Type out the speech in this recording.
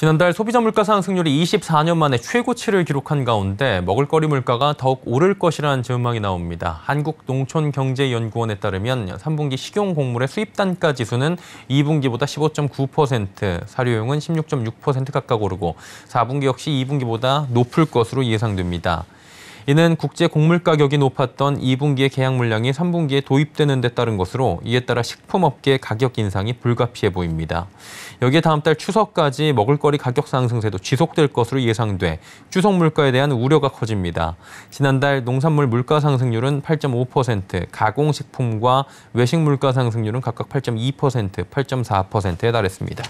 지난달 소비자 물가 상승률이 24년 만에 최고치를 기록한 가운데 먹을거리 물가가 더욱 오를 것이라는 전망이 나옵니다. 한국농촌경제연구원에 따르면 3분기 식용곡물의 수입단가 지수는 2분기보다 15.9%, 사료용은 16.6% 각각 오르고 4분기 역시 2분기보다 높을 것으로 예상됩니다. 이는 국제 곡물 가격이 높았던 2분기의 계약 물량이 3분기에 도입되는 데 따른 것으로 이에 따라 식품업계 가격 인상이 불가피해 보입니다. 여기에 다음 달 추석까지 먹을거리 가격 상승세도 지속될 것으로 예상돼 추석 물가에 대한 우려가 커집니다. 지난달 농산물 물가 상승률은 8.5%, 가공식품과 외식 물가 상승률은 각각 8.2%, 8.4%에 달했습니다.